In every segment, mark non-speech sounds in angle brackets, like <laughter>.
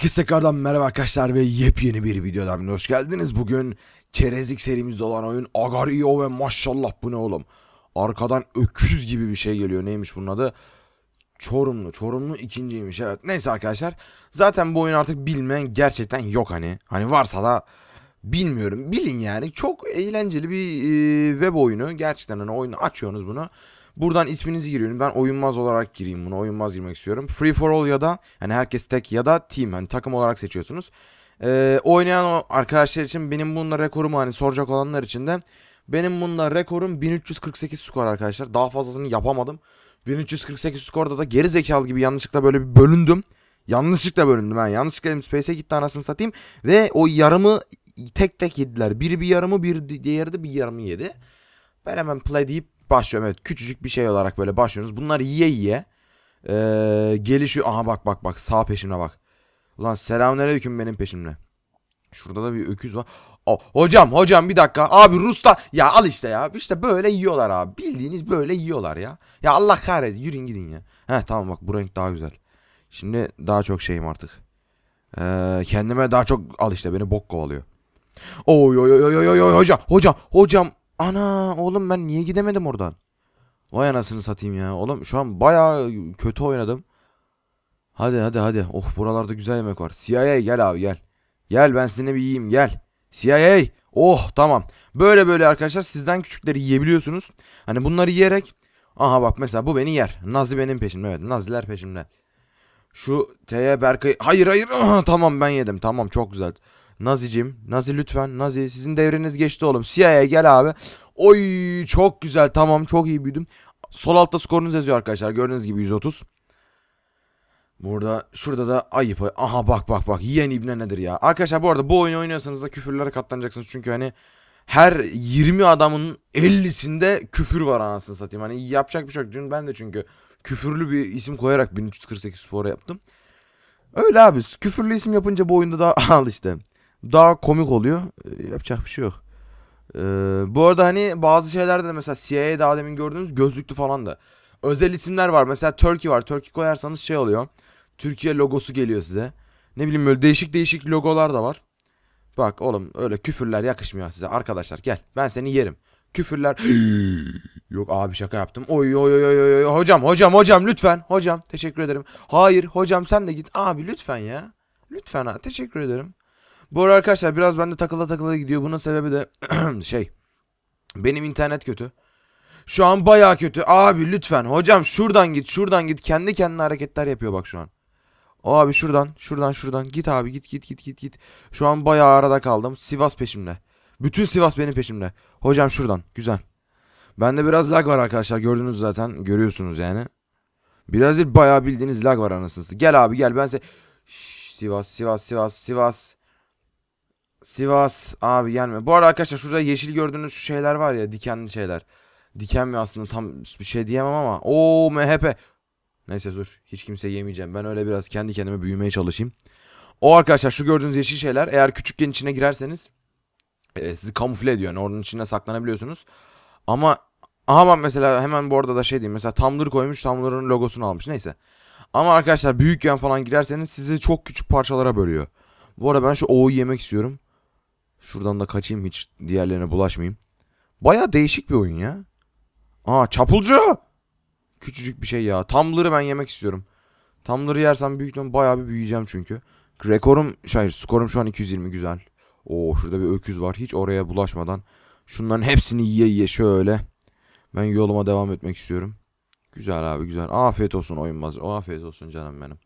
Herkese tekrardan merhaba arkadaşlar ve yepyeni bir videodan hoş geldiniz. Bugün çerezlik serimizde olan oyun Agario ve maşallah bu ne oğlum. Arkadan öküz gibi bir şey geliyor. Neymiş bunun adı? Çorumlu. Çorumlu ikinciymiş evet. Neyse arkadaşlar. Zaten bu oyun artık bilmeyen gerçekten yok hani. Hani varsa da bilmiyorum. Bilin yani. Çok eğlenceli bir e, web oyunu. Gerçekten hani oyunu açıyorsunuz bunu. Buradan isminizi giriyorum. Ben oyunmaz olarak gireyim bunu. Oyunmaz girmek istiyorum. Free for all ya da yani herkes tek ya da team. Hani takım olarak seçiyorsunuz. Ee, oynayan arkadaşlar için benim bununla rekorumu hani soracak olanlar için de benim bununla rekorum 1348 skor arkadaşlar. Daha fazlasını yapamadım. 1348 skorda da geri zekalı gibi yanlışlıkla böyle bir bölündüm. Yanlışlıkla bölündüm ben. Yanlışlıkla elim space'e gitti anasını satayım. Ve o yarımı tek tek yediler. Biri bir yarımı bir diğeri de bir yarımı yedi. Ben hemen play deyip başlıyorum evet küçücük bir şey olarak böyle başlıyoruz. Bunlar yiye yiye e, ee, gelişiyor. Aha bak bak bak sağ peşimde bak. Ulan selamünaleyküm benim peşimde. Şurada da bir öküz var. O, hocam hocam bir dakika. Abi Rus'ta ya al işte ya. İşte böyle yiyorlar abi. Bildiğiniz böyle yiyorlar ya. Ya Allah kahretsin yürüyün gidin ya. He tamam bak bu renk daha güzel. Şimdi daha çok şeyim artık. Ee, kendime daha çok al işte beni bok kovalıyor. Oy oy oy oy oy oy hocam hocam hocam Ana oğlum ben niye gidemedim oradan? Vay anasını satayım ya. Oğlum şu an baya kötü oynadım. Hadi hadi hadi. Oh buralarda güzel yemek var. CIA gel abi gel. Gel ben sizinle bir yiyeyim gel. CIA. Oh tamam. Böyle böyle arkadaşlar sizden küçükleri yiyebiliyorsunuz. Hani bunları yiyerek. Aha bak mesela bu beni yer. Nazi benim peşimde. Evet Naziler peşimde. Şu T'ye Berkay. Hayır hayır. <clears throat> tamam ben yedim. Tamam çok güzel. Nazicim. Nazi lütfen. Nazi sizin devriniz geçti oğlum. CIA gel abi. Oy çok güzel tamam çok iyi büyüdüm. Sol altta skorunuz yazıyor arkadaşlar. Gördüğünüz gibi 130. Burada şurada da ayıp. Aha bak bak bak. Yiyen ibne nedir ya? Arkadaşlar bu arada bu oyunu oynuyorsanız da küfürlere katlanacaksınız. Çünkü hani her 20 adamın 50'sinde küfür var anasını satayım. Hani yapacak bir şey yok. Dün ben de çünkü küfürlü bir isim koyarak 1348 spora yaptım. Öyle abi. Küfürlü isim yapınca bu oyunda daha <laughs> al işte daha komik oluyor. Ee, yapacak bir şey yok. E, bu arada hani bazı şeylerde de mesela CIA daha demin gördüğünüz gözlüklü falan da. Özel isimler var. Mesela Turkey var. Turkey koyarsanız şey oluyor. Türkiye logosu geliyor size. Ne bileyim böyle değişik değişik logolar da var. Bak oğlum öyle küfürler yakışmıyor size arkadaşlar gel ben seni yerim. Küfürler <gasps> yok abi şaka yaptım. Oy oy oy oy oy hocam hocam hocam lütfen hocam teşekkür ederim. Hayır hocam sen de git abi lütfen ya. Lütfen ha teşekkür ederim. Bu arada arkadaşlar biraz bende takıla takıla gidiyor. Bunun sebebi de <clears throat> şey. Benim internet kötü. Şu an baya kötü. Abi lütfen hocam şuradan git şuradan git. Kendi kendine hareketler yapıyor bak şu an. Abi şuradan şuradan şuradan git abi git git git git git. Şu an baya arada kaldım. Sivas peşimde. Bütün Sivas benim peşimde. Hocam şuradan güzel. Bende biraz lag var arkadaşlar gördünüz zaten görüyorsunuz yani. Biraz değil bayağı bildiğiniz lag var anasını. Gel abi gel ben size... Şş, Sivas Sivas Sivas Sivas. Sivas abi gelme. Bu arada arkadaşlar şurada yeşil gördüğünüz şu şeyler var ya dikenli şeyler. Diken mi aslında tam bir şey diyemem ama. o MHP. Neyse dur hiç kimse yemeyeceğim. Ben öyle biraz kendi kendime büyümeye çalışayım. O arkadaşlar şu gördüğünüz yeşil şeyler eğer küçükken içine girerseniz e, sizi kamufle ediyor. Yani onun içine saklanabiliyorsunuz. Ama aha mesela hemen bu arada da şey diyeyim. Mesela Tumblr koymuş Tumblr'ın logosunu almış neyse. Ama arkadaşlar büyükken falan girerseniz sizi çok küçük parçalara bölüyor. Bu arada ben şu O'yu yemek istiyorum. Şuradan da kaçayım hiç diğerlerine bulaşmayayım. Baya değişik bir oyun ya. Aa çapulcu. Küçücük bir şey ya. Tumbler'ı ben yemek istiyorum. Tumbler'ı yersem büyük ihtimalle bayağı bir büyüyeceğim çünkü. Rekorum, hayır skorum şu an 220 güzel. Oo şurada bir öküz var. Hiç oraya bulaşmadan. Şunların hepsini yiye yiye şöyle. Ben yoluma devam etmek istiyorum. Güzel abi güzel. Afiyet olsun oyunmaz. Afiyet olsun canım benim.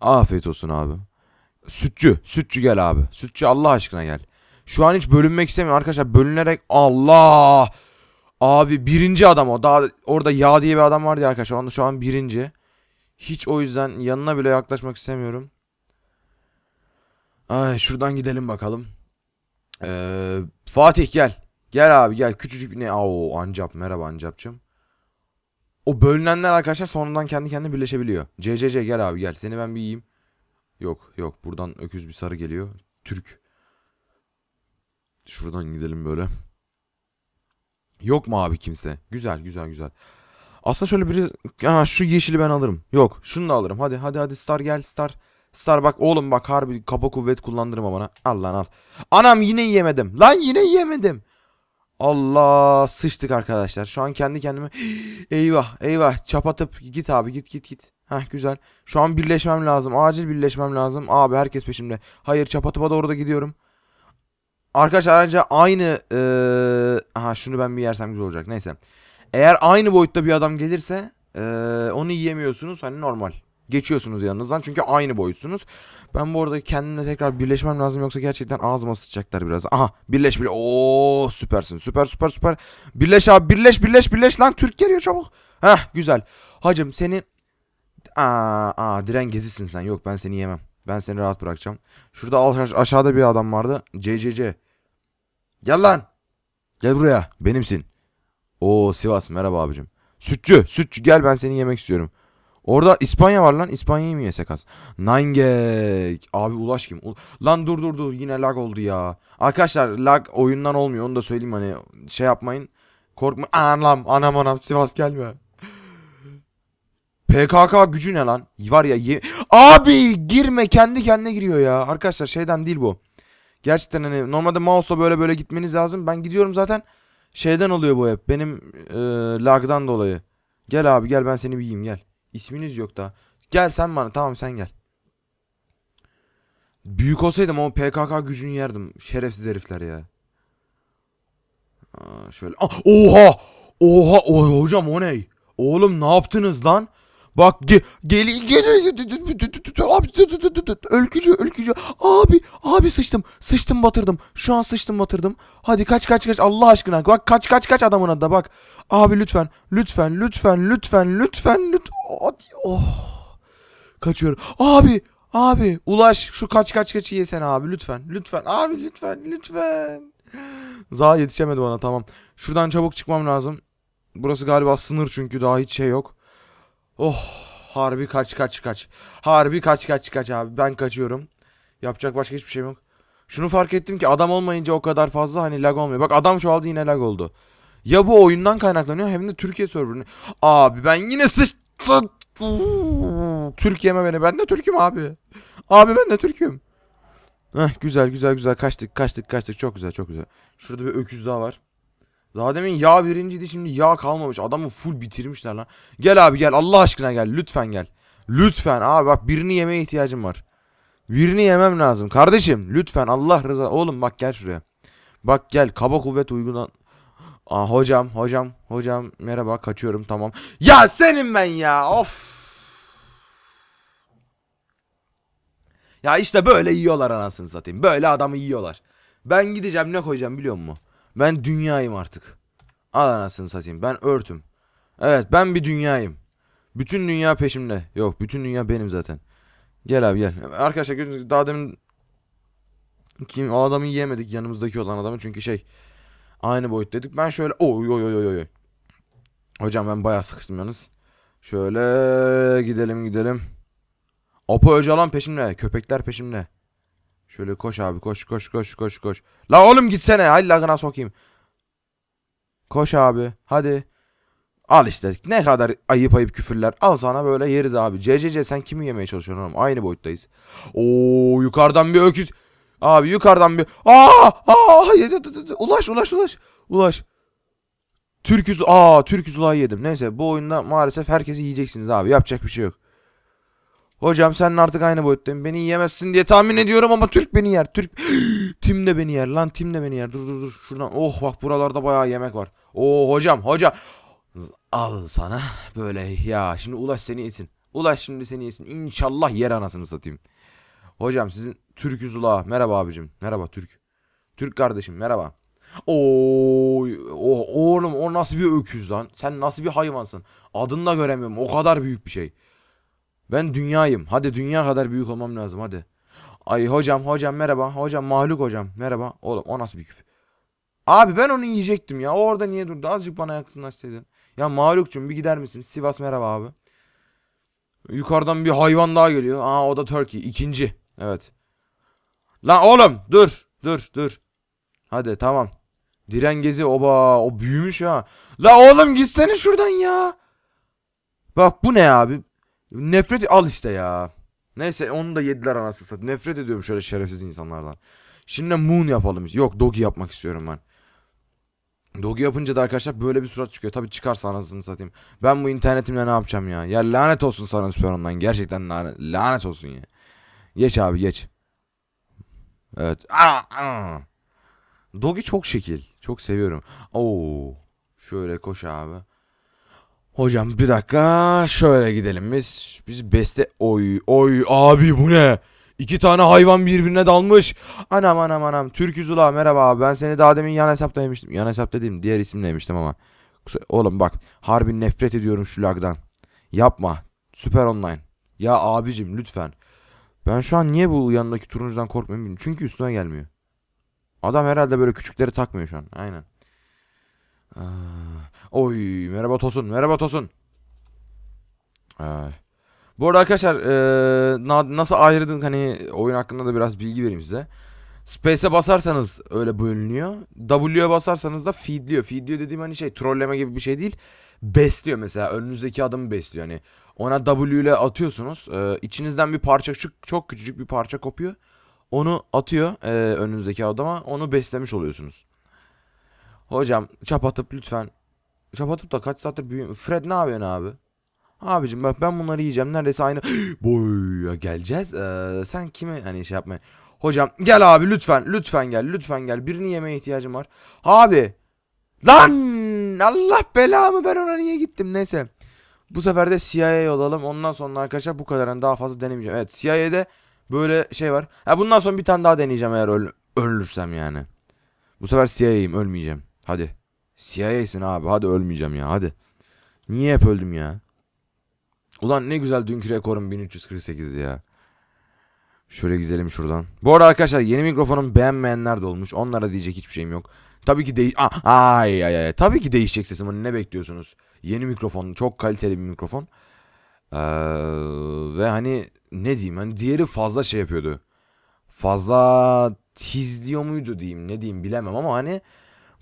Afiyet olsun abi. Sütçü. Sütçü gel abi. Sütçü Allah aşkına gel. Şu an hiç bölünmek istemiyorum arkadaşlar. Bölünerek Allah. Abi birinci adam o. Daha orada yağ diye bir adam vardı arkadaşlar. Onda şu an birinci. Hiç o yüzden yanına bile yaklaşmak istemiyorum. Ay şuradan gidelim bakalım. Ee, Fatih gel. Gel abi gel. Küçücük bir ne? Oo Ancap. Merhaba Ancap'cığım. O bölünenler arkadaşlar sonradan kendi kendine birleşebiliyor. CCC gel abi gel. Seni ben bir yiyeyim. Yok yok. Buradan öküz bir sarı geliyor. Türk. Şuradan gidelim böyle. Yok mu abi kimse? Güzel güzel güzel. Aslında şöyle biri... Ha, şu yeşili ben alırım. Yok şunu da alırım. Hadi hadi hadi Star gel Star. Star bak oğlum bak harbi kapa kuvvet kullandırma bana. Al lan al. Anam yine yemedim. Lan yine yemedim. Allah sıçtık arkadaşlar. Şu an kendi kendime <gasps> eyvah eyvah çapatıp git abi git git git. Heh güzel. Şu an birleşmem lazım. Acil birleşmem lazım. Abi herkes peşimde. Hayır çapatıpa doğru da gidiyorum. Arkadaşlar ayrıca aynı ee, aha şunu ben bir yersem güzel olacak. Neyse. Eğer aynı boyutta bir adam gelirse ee, onu yiyemiyorsunuz. Hani normal. Geçiyorsunuz yanınızdan çünkü aynı boyutsunuz. Ben bu arada kendimle tekrar birleşmem lazım yoksa gerçekten ağzıma sıçacaklar biraz. Aha birleş bile. ooo oh, süpersin. Süper süper süper. Birleş abi birleş birleş birleş lan Türk geliyor çabuk. Heh güzel. Hacım seni Aa, aa diren gezisin sen. Yok ben seni yemem. Ben seni rahat bırakacağım. Şurada aşağıda bir adam vardı. CCC. Gel lan. Gel buraya. Benimsin. Oo Sivas merhaba abicim. Sütçü sütçü gel ben seni yemek istiyorum. Orada İspanya var lan. İspanya'yı mı yesek az? Ningek. Abi ulaş kim? U lan dur dur dur yine lag oldu ya. Arkadaşlar lag oyundan olmuyor onu da söyleyeyim hani şey yapmayın. Korkma. Anam anam anam Sivas gelme. PKK gücü ne lan? Var ya ye... Abi girme kendi kendine giriyor ya. Arkadaşlar şeyden değil bu. Gerçekten hani normalde mouse'la böyle böyle gitmeniz lazım. Ben gidiyorum zaten. Şeyden oluyor bu hep. Benim e, lag'dan dolayı. Gel abi gel ben seni bir gel. İsminiz yok da Gel sen bana tamam sen gel. Büyük olsaydım ama PKK gücünü yerdim. Şerefsiz herifler ya. Aa, şöyle. Aa, ah, oha! Oha! O, hocam o ne? Oğlum ne yaptınız lan? Bak gel, gel geliyor. Ölkücü ölkücü. Abi abi sıçtım. Sıçtım batırdım. Şu an sıçtım batırdım. Hadi kaç kaç kaç Allah aşkına. Bak kaç kaç kaç adamın adı, bak. Abi lütfen. Lütfen lütfen lütfen lütfen lütfen. Oh. Kaçıyorum. Abi abi ulaş şu kaç kaç kaç yesen abi lütfen. Lütfen abi lütfen lütfen. Za yetişemedi bana tamam. Şuradan çabuk çıkmam lazım. Burası galiba sınır çünkü daha hiç şey yok. Oh harbi kaç kaç kaç. Harbi kaç kaç kaç abi ben kaçıyorum. Yapacak başka hiçbir şey yok. Şunu fark ettim ki adam olmayınca o kadar fazla hani lag olmuyor. Bak adam çoğaldı yine lag oldu. Ya bu oyundan kaynaklanıyor hem de Türkiye serverine Abi ben yine sıçtım. Türkiye'me beni. Ben de Türk'üm abi. Abi ben de Türk'üm. Heh, güzel güzel güzel kaçtık kaçtık kaçtık çok güzel çok güzel. Şurada bir öküz daha var. Daha demin yağ birinciydi şimdi yağ kalmamış. Adamı full bitirmişler lan. Gel abi gel Allah aşkına gel lütfen gel. Lütfen abi bak birini yemeye ihtiyacım var. Birini yemem lazım. Kardeşim lütfen Allah rıza. Oğlum bak gel şuraya. Bak gel kaba kuvvet uygulan. Aa, hocam hocam hocam merhaba kaçıyorum tamam. Ya senin ben ya of. Ya işte böyle yiyorlar anasını satayım. Böyle adamı yiyorlar. Ben gideceğim ne koyacağım biliyor musun? Ben dünyayım artık. Al anasını satayım. Ben örtüm. Evet ben bir dünyayım. Bütün dünya peşimde. Yok bütün dünya benim zaten. Gel abi gel. Arkadaşlar gözünüz daha demin kim o adamı yiyemedik yanımızdaki olan adamı çünkü şey aynı boyut dedik. Ben şöyle oy oy oy oy oy. Hocam ben bayağı sıkıştım yalnız. Şöyle gidelim gidelim. Apo Öcalan peşimde. Köpekler peşimde. Şöyle koş abi koş koş koş koş koş. La oğlum gitsene. Hadi lagına sokayım. Koş abi. Hadi. Al işte. Ne kadar ayıp ayıp küfürler. Al sana böyle yeriz abi. CCC sen kimi yemeye çalışıyorsun oğlum? Aynı boyuttayız. Oo yukarıdan bir öküz. Abi yukarıdan bir. Aa! Aa! Ulaş ulaş ulaş. Ulaş. Türküz. Aa, Türküz ulağı yedim. Neyse bu oyunda maalesef herkesi yiyeceksiniz abi. Yapacak bir şey yok. Hocam sen artık aynı boyuttayım. Beni yiyemezsin diye tahmin ediyorum ama Türk beni yer. Türk <gasps> Tim de beni yer lan. Tim de beni yer. Dur dur dur. Şuradan. Oh bak buralarda bayağı yemek var. Oo oh, hocam hocam. Al sana böyle ya. Şimdi Ulaş seni yesin. Ulaş şimdi seni yesin. İnşallah yer anasını satayım. Hocam sizin Türküz ula. Merhaba abicim. Merhaba Türk. Türk kardeşim merhaba. Oo, oh, oğlum o nasıl bir öküz lan? Sen nasıl bir hayvansın? Adını da göremiyorum. O kadar büyük bir şey. Ben dünyayım. Hadi dünya kadar büyük olmam lazım hadi. Ay hocam hocam merhaba. Hocam mahluk hocam merhaba. Oğlum o nasıl bir küfür? Abi ben onu yiyecektim ya. O orada niye durdu? Azıcık bana yakınlaşsaydın. Ya mahlukcum bir gider misin? Sivas merhaba abi. Yukarıdan bir hayvan daha geliyor. Aa o da Turkey. ikinci. Evet. Lan oğlum dur. Dur dur. Hadi tamam. Diren gezi oba o büyümüş ha. La oğlum gitsene şuradan ya. Bak bu ne abi? Nefret al işte ya. Neyse onu da yediler anasını satayım. Nefret ediyorum şöyle şerefsiz insanlardan. Şimdi Moon yapalım. Yok Dogi yapmak istiyorum ben. Dogi yapınca da arkadaşlar böyle bir surat çıkıyor. Tabi çıkarsa anasını satayım. Ben bu internetimle ne yapacağım ya? Ya lanet olsun sana ondan. Gerçekten lanet, lanet olsun ya. Geç abi geç. Evet. Aa, aa. Dogi çok şekil. Çok seviyorum. Oo. Şöyle koş abi. Hocam bir dakika şöyle gidelim biz. Biz beste... Oy oy abi bu ne? İki tane hayvan birbirine dalmış. Anam anam anam. Türk ula merhaba abi. Ben seni daha demin yan hesapta yemiştim. Yan hesap dediğim diğer isimle yemiştim ama. Oğlum bak harbi nefret ediyorum şu lagdan. Yapma. Süper online. Ya abicim lütfen. Ben şu an niye bu yanındaki turuncudan korkmuyorum bilmiyorum. Çünkü üstüne gelmiyor. Adam herhalde böyle küçükleri takmıyor şu an. Aynen oy merhaba Tosun. Merhaba Tosun. Aa. Bu arada arkadaşlar e, nasıl ayrıldın hani oyun hakkında da biraz bilgi vereyim size. Space'e basarsanız öyle bölünüyor. W'ye basarsanız da feedliyor. Feedliyor dediğim hani şey trolleme gibi bir şey değil. Besliyor mesela önünüzdeki adamı besliyor. Hani ona W ile atıyorsunuz. E, içinizden bir parça çok, çok küçücük bir parça kopuyor. Onu atıyor e, önünüzdeki adama. Onu beslemiş oluyorsunuz. Hocam çap lütfen. Çap da kaç saattir büyüyor. Fred ne yapıyorsun abi? Abicim bak ben bunları yiyeceğim. Neredeyse aynı <gasps> boya geleceğiz. Ee, sen kime hani şey yapma Hocam gel abi lütfen. Lütfen gel. Lütfen gel. Birini yemeye ihtiyacım var. Abi. Lan Allah belamı ben ona niye gittim. Neyse. Bu sefer de CIA olalım. Ondan sonra arkadaşlar bu kadarını daha fazla denemeyeceğim. Evet CIA'de böyle şey var. Ha bundan sonra bir tane daha deneyeceğim eğer öl ölürsem yani. Bu sefer CIA'yim ölmeyeceğim. Hadi. CIA'sin abi. Hadi ölmeyeceğim ya. Hadi. Niye hep öldüm ya? Ulan ne güzel dünkü rekorum 1348'di ya. Şöyle gidelim şuradan. Bu arada arkadaşlar yeni mikrofonum beğenmeyenler de olmuş. Onlara diyecek hiçbir şeyim yok. Tabii ki değil. Ah, ay ay ay. Tabii ki değişecek sesim. Hani ne bekliyorsunuz? Yeni mikrofon. Çok kaliteli bir mikrofon. Ee, ve hani ne diyeyim? Hani diğeri fazla şey yapıyordu. Fazla tizliyor muydu diyeyim. Ne diyeyim bilemem ama hani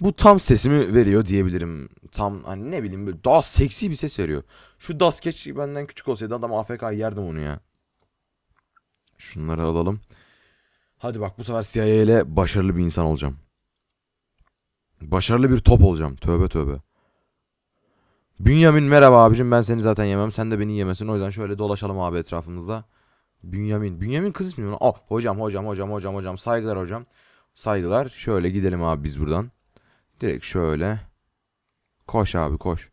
bu tam sesimi veriyor diyebilirim. Tam hani ne bileyim böyle daha seksi bir ses veriyor. Şu Das benden küçük olsaydı adam AFK yerdim onu ya. Şunları alalım. Hadi bak bu sefer CIA ile başarılı bir insan olacağım. Başarılı bir top olacağım. Tövbe tövbe. Bünyamin merhaba abicim ben seni zaten yemem sen de beni yemesin o yüzden şöyle dolaşalım abi etrafımızda. Bünyamin. Bünyamin kız ismi mi? Oh, hocam hocam hocam hocam hocam saygılar hocam. Saygılar şöyle gidelim abi biz buradan. Direkt şöyle. Koş abi koş.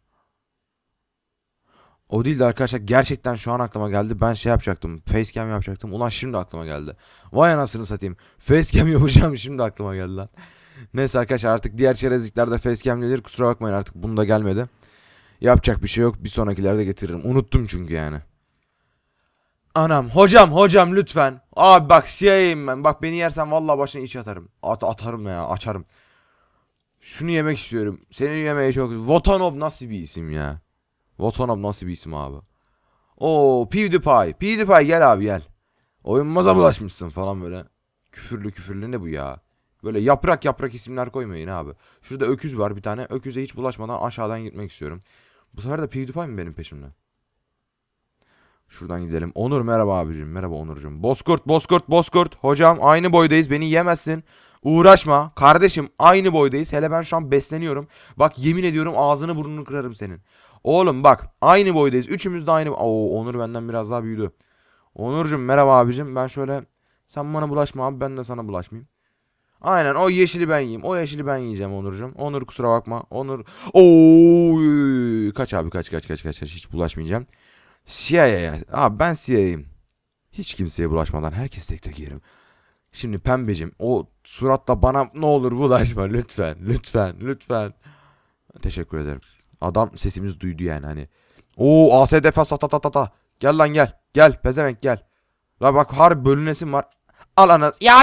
O değildi de arkadaşlar gerçekten şu an aklıma geldi. Ben şey yapacaktım. Facecam yapacaktım. Ulan şimdi aklıma geldi. Vay anasını satayım. <laughs> Facecam yapacağım şimdi aklıma geldi lan. Neyse arkadaşlar artık diğer çerezliklerde facecam gelir. Kusura bakmayın artık bunu da gelmedi. Yapacak bir şey yok. Bir sonrakilerde getiririm. Unuttum çünkü yani. Anam hocam hocam lütfen. Abi bak CIA'yim ben. Bak beni yersen vallahi başına iç atarım. At atarım ya açarım. Şunu yemek istiyorum. Seni yemeye çok... Votanov nasıl bir isim ya? Votanov nasıl bir isim abi? Oo PewDiePie. PewDiePie gel abi gel. Oyunmaza bulaşmışsın falan böyle. Küfürlü küfürlü ne bu ya? Böyle yaprak yaprak isimler koymayın abi. Şurada öküz var bir tane. Öküze hiç bulaşmadan aşağıdan gitmek istiyorum. Bu sefer de PewDiePie mi benim peşimde? Şuradan gidelim. Onur merhaba abicim. Merhaba Onurcuğum. Bozkurt, Bozkurt, Bozkurt. Hocam aynı boydayız. Beni yemezsin. Uğraşma. Kardeşim aynı boydayız. Hele ben şu an besleniyorum. Bak yemin ediyorum ağzını burnunu kırarım senin. Oğlum bak aynı boydayız. Üçümüz de aynı. Oo Onur benden biraz daha büyüdü. Onurcuğum merhaba abicim. Ben şöyle sen bana bulaşma abi ben de sana bulaşmayayım. Aynen o yeşili ben yiyeyim. O yeşili ben yiyeceğim Onurcuğum. Onur kusura bakma. Onur. Oo kaç abi kaç kaç kaç kaç hiç bulaşmayacağım. ya Abi ben CIA'yim. Hiç kimseye bulaşmadan herkes tek tek yerim. Şimdi pembecim o suratla bana ne olur bulaşma lütfen lütfen lütfen. Teşekkür ederim. Adam sesimizi duydu yani hani. Oo AS defas ta ta Gel lan gel. Gel pezevenk gel. La bak har bölünesin var. Al anas. Ya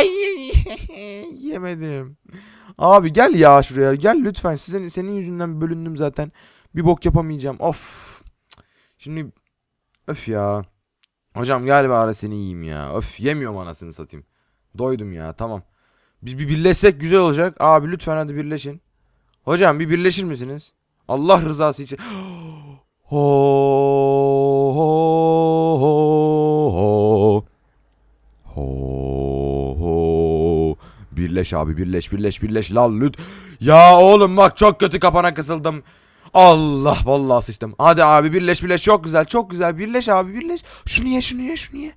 <laughs> yemedim. Abi gel ya şuraya gel lütfen. Sizin senin yüzünden bölündüm zaten. Bir bok yapamayacağım. Of. Şimdi öf ya. Hocam galiba seni yiyeyim ya. Öf yemiyorum anasını satayım. Doydum ya tamam. Biz bir birleşsek güzel olacak. Abi lütfen hadi birleşin. Hocam bir birleşir misiniz? Allah rızası için. <gasps> ho ho ho ho. Ho ho. Birleş abi birleş birleş birleş lan lüt. Ya oğlum bak çok kötü kapana kısıldım. Allah vallahi sıçtım. Hadi abi birleş birleş çok güzel çok güzel birleş abi birleş. Şunu ye şunu ye şunu ye.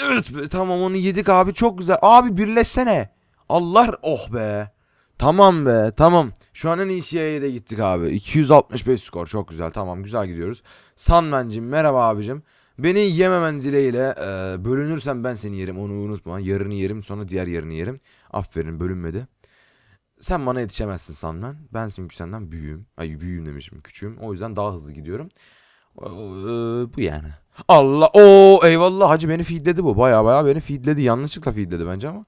Evet tamam onu yedik abi çok güzel. Abi birleşsene. Allah oh be. Tamam be tamam. Şu an en iyi CIA'de gittik abi. 265 skor çok güzel tamam güzel gidiyoruz. Sanmencim merhaba abicim. Beni yememen dileğiyle e, bölünürsen ben seni yerim onu unutma. Yarını yerim sonra diğer yarını yerim. Aferin bölünmedi. Sen bana yetişemezsin sanmen. Ben çünkü senden büyüğüm. Ay büyüğüm demişim küçüğüm. O yüzden daha hızlı gidiyorum. e, bu yani. Allah. o eyvallah hacı beni feedledi bu. Baya baya beni feedledi. Yanlışlıkla feedledi bence ama.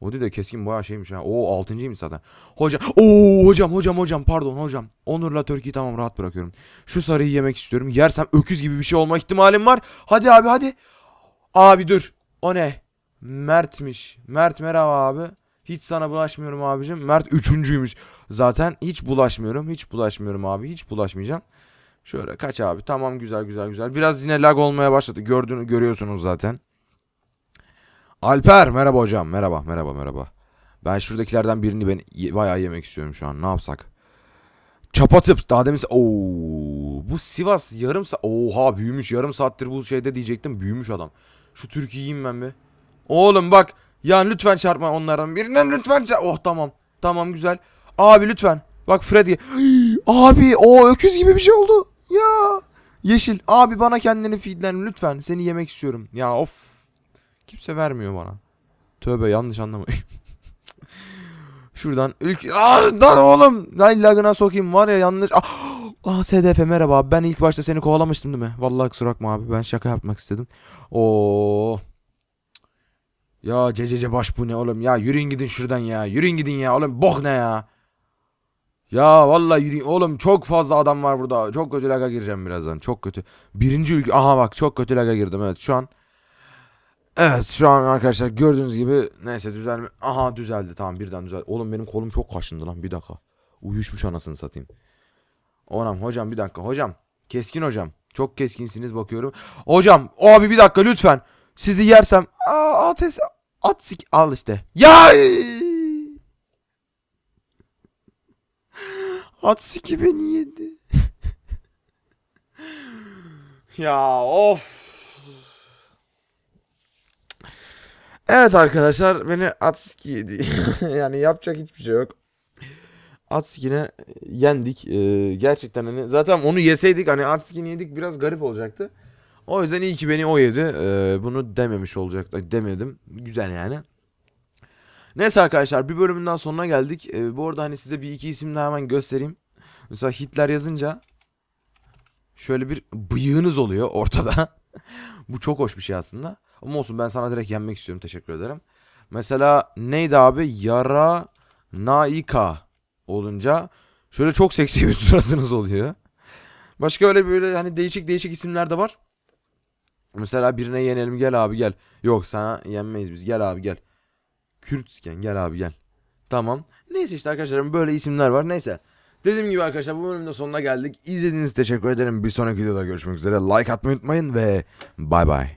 O da keskin baya şeymiş ha. Oo altıncıymış zaten. Hocam. Oo hocam hocam hocam pardon hocam. Onur'la Türkiye tamam rahat bırakıyorum. Şu sarıyı yemek istiyorum. Yersem öküz gibi bir şey olma ihtimalim var. Hadi abi hadi. Abi dur. O ne? Mert'miş. Mert merhaba abi. Hiç sana bulaşmıyorum abicim. Mert üçüncüymüş. Zaten hiç bulaşmıyorum. Hiç bulaşmıyorum abi. Hiç bulaşmayacağım. Şöyle kaç abi. Tamam güzel güzel güzel. Biraz yine lag olmaya başladı. Gördüğünü görüyorsunuz zaten. Alper merhaba hocam. Merhaba merhaba merhaba. Ben şuradakilerden birini ben bayağı yemek istiyorum şu an. Ne yapsak? Çapatıp daha demin o bu Sivas yarım saat oha büyümüş yarım saattir bu şeyde diyecektim büyümüş adam. Şu Türkiye yiyeyim ben bir. Oğlum bak ya lütfen çarpma onlardan birinden lütfen çarp. Oh tamam. Tamam güzel. Abi lütfen. Bak Freddy. <gasps> Abi o öküz gibi bir şey oldu. Ya. Yeşil. Abi bana kendini feedlen lütfen. Seni yemek istiyorum. Ya of. Kimse vermiyor bana. Tövbe yanlış anlamayın. <laughs> Şuradan ilk Aa, ah, lan oğlum. Lan lagına sokayım var ya yanlış. Aa, ah, SDF <gasps> ah, merhaba. Ben ilk başta seni kovalamıştım değil mi? Vallahi kusura bakma abi. Ben şaka yapmak istedim. o Ya cecece baş bu ne oğlum? Ya yürüyün gidin şuradan ya. Yürüyün gidin ya oğlum. Bok ne ya? Ya vallahi yürüyün. Oğlum çok fazla adam var burada. Çok kötü laga gireceğim birazdan. Çok kötü. Birinci ülke. Aha bak çok kötü laga girdim. Evet şu an. Evet şu an arkadaşlar gördüğünüz gibi. Neyse düzelme. Aha düzeldi tamam birden düzeldi. Oğlum benim kolum çok kaşındı lan bir dakika. Uyuşmuş anasını satayım. Onam hocam bir dakika. Hocam keskin hocam. Çok keskinsiniz bakıyorum. Hocam abi bir dakika lütfen. Sizi yersem. Aa, ates, at sik al işte. Ya At siki beni yedi. <laughs> ya of. Evet arkadaşlar beni Atski yedi. <laughs> yani yapacak hiçbir şey yok. Atski'ne yendik. Ee, gerçekten hani zaten onu yeseydik hani Atski'ni yedik biraz garip olacaktı. O yüzden iyi ki beni o yedi. Ee, bunu dememiş olacaktı. Demedim. Güzel yani. Neyse arkadaşlar bir bölümünden sonuna geldik. Ee, bu arada hani size bir iki isim daha hemen göstereyim. Mesela Hitler yazınca şöyle bir bıyığınız oluyor ortada. <laughs> bu çok hoş bir şey aslında. Ama olsun ben sana direkt yenmek istiyorum. Teşekkür ederim. Mesela neydi abi? Yara Naika olunca şöyle çok seksi bir <laughs> suratınız oluyor. Başka öyle böyle hani değişik değişik isimler de var. Mesela birine yenelim gel abi gel. Yok sana yenmeyiz biz gel abi gel. Kürtsken gel abi gel. Tamam. Neyse işte arkadaşlarım böyle isimler var. Neyse. Dediğim gibi arkadaşlar bu bölümün de sonuna geldik. İzlediğiniz için teşekkür ederim. Bir sonraki videoda görüşmek üzere. Like atmayı unutmayın ve bay bay.